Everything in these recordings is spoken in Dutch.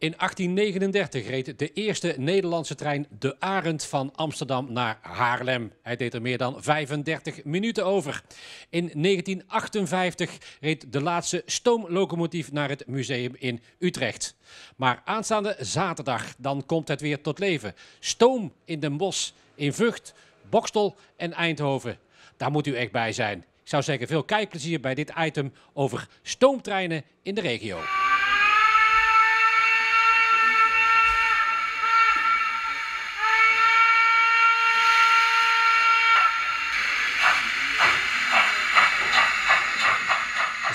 In 1839 reed de eerste Nederlandse trein De Arend van Amsterdam naar Haarlem. Hij deed er meer dan 35 minuten over. In 1958 reed de laatste stoomlocomotief naar het museum in Utrecht. Maar aanstaande zaterdag, dan komt het weer tot leven. Stoom in Den bos, in Vught, Bokstel en Eindhoven. Daar moet u echt bij zijn. Ik zou zeggen, veel kijkplezier bij dit item over stoomtreinen in de regio.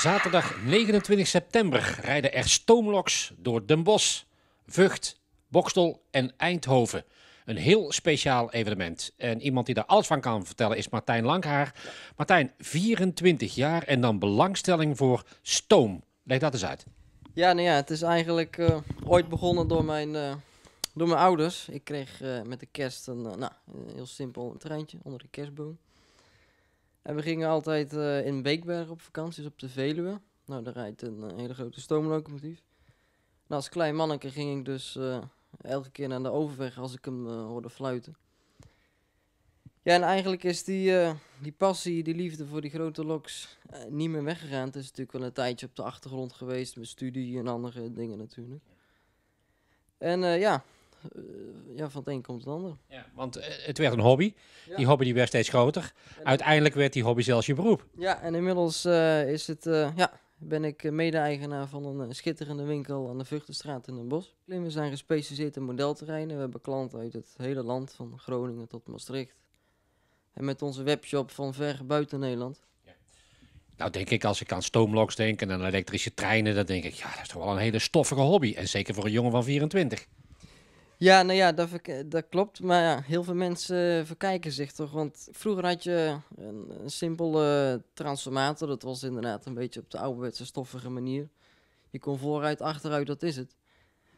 Zaterdag 29 september rijden er stoomloks door Den Bosch, Vught, Bokstel en Eindhoven. Een heel speciaal evenement. En iemand die daar alles van kan vertellen is Martijn Langhaar. Martijn, 24 jaar en dan belangstelling voor stoom. Leg dat eens uit. Ja, nou ja, het is eigenlijk eh, ooit begonnen door mijn, eh, door mijn ouders. Ik kreeg eh, met de kerst een, nou, een heel simpel treintje onder de kerstboom. En we gingen altijd eh, in Beekberg op vakanties dus op de Veluwe. Nou, daar rijdt een eh, hele grote stoomlocomotief. als klein manneke ging ik dus eh, elke keer naar de overweg als ik hem hoorde fluiten. Ja, en eigenlijk is die, die passie, die liefde voor die grote loks niet meer weggegaan. Het is natuurlijk wel een tijdje op de achtergrond geweest met studie en andere dingen natuurlijk. En ja, eh, ja, van het een komt het ander. Ja, want eh, het werd een hobby. Die hobby die werd steeds groter. Uiteindelijk werd die hobby zelfs je beroep. Ja, en inmiddels eh, is het, ja, ben ik mede-eigenaar van een schitterende winkel aan de Vuchtenstraat in Den Bosch. we zijn gespecialiseerd in modelterreinen. We hebben klanten uit het hele land, van Groningen tot Maastricht. En met onze webshop van ver buiten Nederland. Nou denk ik, als ik aan stoomloks denk en aan elektrische treinen, dan denk ik, ja, dat is toch wel een hele stoffige hobby. En zeker voor een jongen van 24. Ja, nou ja, dat, eh, dat klopt. Maar ja, heel veel mensen verkijken zich toch. Want vroeger had je een, simpele transformator. Dat was inderdaad een beetje op de ouderwetse stoffige manier. Je kon vooruit, achteruit, dat is het.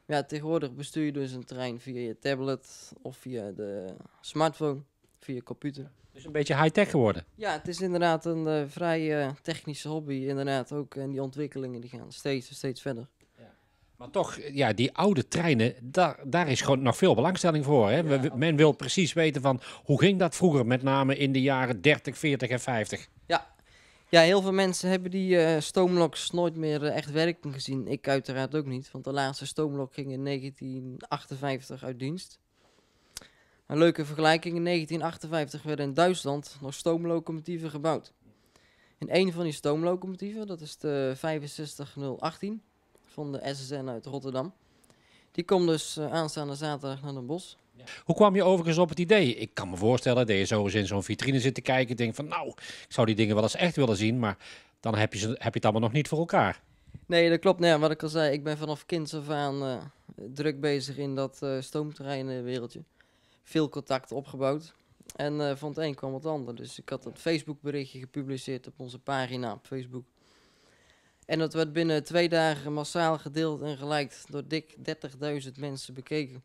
Ja, tegenwoordig bestuur je dus een trein via je tablet of via de smartphone, via je computer. Dus een beetje high-tech geworden. Ja, het is inderdaad een eh, vrij eh, technische hobby, inderdaad ook. En die ontwikkelingen die gaan steeds, steeds verder. Maar toch, ja, die oude treinen, daar, daar is gewoon nog veel belangstelling voor. Hè? Men wil precies weten van hoe ging dat vroeger, met name in de jaren 30, 40 en 50. Ja, ja heel veel mensen hebben die eh, stoomloks nooit meer eh, echt werken gezien. Ik uiteraard ook niet, want de laatste stoomlok ging in 1958 uit dienst. Een leuke vergelijking, in 1958 werden in Duitsland nog stoomlocomotieven gebouwd. En een van die stoomlocomotieven, dat is de 65018 van de SSN uit Rotterdam. Die komt dus eh, aanstaande zaterdag naar Den Bosch. Hoe kwam je overigens op het idee? Ik kan me voorstellen dat je zo eens in zo'n vitrine zit te kijken. Denk van, nou, ik zou die dingen wel eens echt willen zien. Maar dan heb je, ze, heb je het allemaal nog niet voor elkaar. Nee, dat klopt. Nee, nou wat ik al zei, ik ben vanaf kinds af aan eh, druk bezig in dat uh, eh, stoomterreinenwereldje. Veel contact opgebouwd. En van het een kwam het ander. Dus ik had een berichtje gepubliceerd op onze pagina op Facebook. En dat werd binnen twee dagen massaal gedeeld en gelijkt door dik 30.000 mensen bekeken.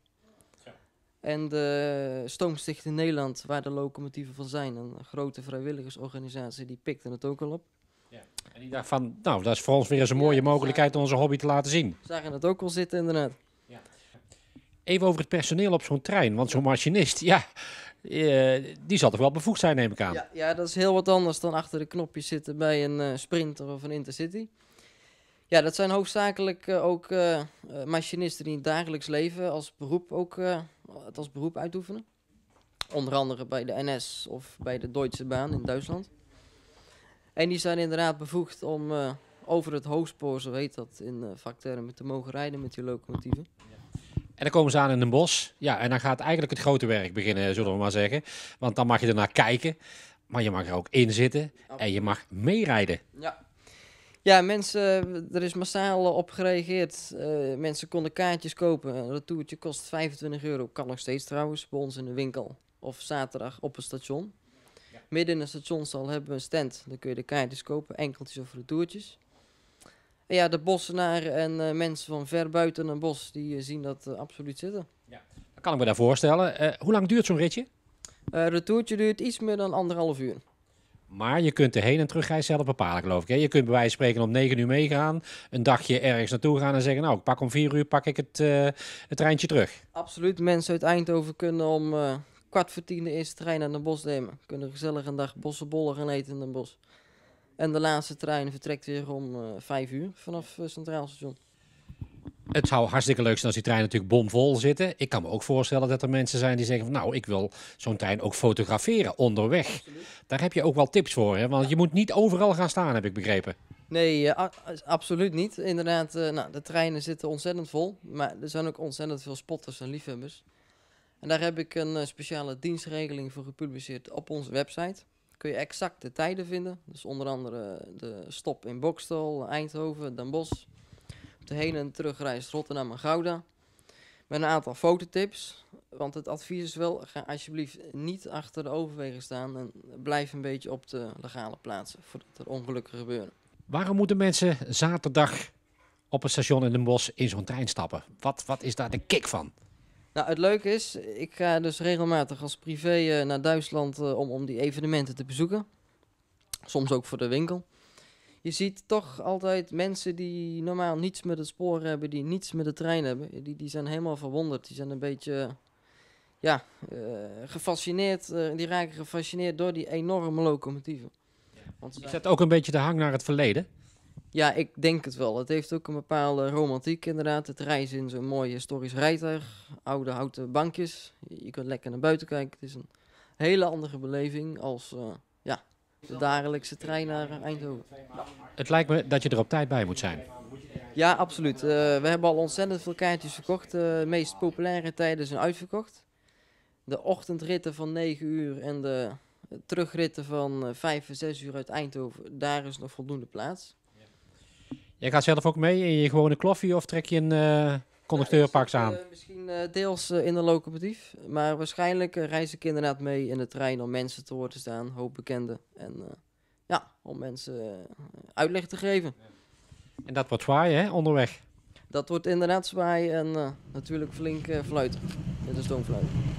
En de Stoomsticht in Nederland, waar de locomotieven van zijn, een grote vrijwilligersorganisatie, die pikte het ook al op. Ja. En die dacht van, nou, dat is voor ons weer eens een mooie mogelijkheid om onze hobby te laten zien. Zagen het ook al zitten, inderdaad. Ja. Even over het personeel op zo'n trein, want zo'n machinist, ja, eh, die zal toch wel bevoegd zijn, neem ik aan. Ja, ja, dat is heel wat anders dan achter de knopjes zitten bij een eh, Sprinter of een Intercity. Ja, dat zijn hoofdzakelijk eh, ook eh, eh, machinisten die in het dagelijks leven als beroep ook het als beroep uitoefenen. Onder andere bij de NS of bij de Deutsche Bahn in Duitsland. En die zijn inderdaad bevoegd om over het hoogspoor, zo heet dat in uh, vaktermen, te mogen rijden met die locomotieven. En dan komen ze aan in een bos. Ja, en dan gaat eigenlijk het grote werk beginnen, zullen we maar zeggen. Want dan mag je ernaar kijken, maar je mag er ook in zitten en je mag meerijden. Ja, ja, mensen, er is massaal op gereageerd. Eh, mensen konden kaartjes kopen. Een retourtje kost 25 euro. Kan nog steeds trouwens, bij ons in de winkel. Of zaterdag op een station. Midden in een stationstal hebben we een stand. Dan kun je de kaartjes kopen, enkeltjes of retourtjes. En ja, de bossenaren en eh, mensen van ver buiten een bos, die eh, zien dat absoluut zitten. Ja, dat kan ik me daar voorstellen. hoe lang duurt zo'n ritje? Uh, retourtje duurt iets meer dan anderhalf uur. Maar je kunt de heen- en terugreis zelf bepalen, geloof ik. Hè? Je kunt bij wijze van spreken om 9 uur meegaan, een dagje ergens naartoe gaan en zeggen, nou, ik pak om 4 uur pak ik het, eh, het treintje terug. Absoluut, mensen uit Eindhoven kunnen om eh, kwart voor tien de eerste trein naar de bos nemen. Kunnen gezellig een dag bollen gaan eten in Den bos. En de laatste trein vertrekt weer om uh, eh, 5 uur vanaf Centraal Station het zou hartstikke leuk zijn als die trein natuurlijk bomvol zitten. Ik kan me ook voorstellen dat er mensen zijn die zeggen van nou, ik wil zo'n trein ook fotograferen onderweg. Daar heb je ook wel tips voor, hè? want je moet niet overal gaan staan, heb ik begrepen. Nee, eh, absoluut niet. Inderdaad, eh, nou, de treinen zitten ontzettend vol, maar er zijn ook ontzettend veel spotters en liefhebbers. En daar heb ik een eh, speciale dienstregeling voor gepubliceerd op onze website. Kun je exact de tijden vinden. Dus onder andere de stop in Bokstel, Eindhoven, Den Bosch, de heen- en terugreis Rotterdam en Gouda. Met een aantal fototips. Want het advies is wel, ga alsjeblieft niet achter de overwegen staan en blijf een beetje op de legale plaatsen voordat er ongelukken gebeuren. Waarom moeten mensen zaterdag op het station in Den Bosch in zo'n trein stappen? Wat, wat is daar de kick van? Nou, het leuke is, ik ga dus regelmatig als privé eh, naar Duitsland eh, om, om die evenementen te bezoeken. Soms ook voor de winkel je ziet toch altijd mensen die normaal niets met het spoor hebben, die niets met de trein hebben. Die, die zijn helemaal verwonderd. Die zijn een beetje ja, eh, gefascineerd. Eh, die raken gefascineerd door die enorme locomotieven. Want zet ook een beetje de hang naar het verleden? Ja, ik denk het wel. Het heeft ook een bepaalde romantiek inderdaad. Het reizen in zo'n mooi historisch rijtuig. Oude houten bankjes. Je kunt lekker naar buiten kijken. Het is een hele andere beleving als... Eh, de dagelijkse trein naar Eindhoven. Het lijkt me dat je er op tijd bij moet zijn. Ja, absoluut. Eh, we hebben al ontzettend veel kaartjes verkocht. de meest populaire tijden zijn uitverkocht. De ochtendritten van 9 uur en de terugritten van 5 eh, en 6 uur uit Eindhoven, daar is nog voldoende plaats. Jij gaat zelf ook mee in je gewone kloffie of trek je een eh, Conducteur pakt aan. Eh, misschien eh, deels eh, in de locomotief, maar waarschijnlijk reizen kinderen mee in de trein om mensen te horen te staan, hoop bekenden. En ja, om mensen uitleg te geven. En dat wordt zwaaien, hè, onderweg? Dat wordt inderdaad zwaaien en natuurlijk flink fluiten. Dit is stoomfluiten.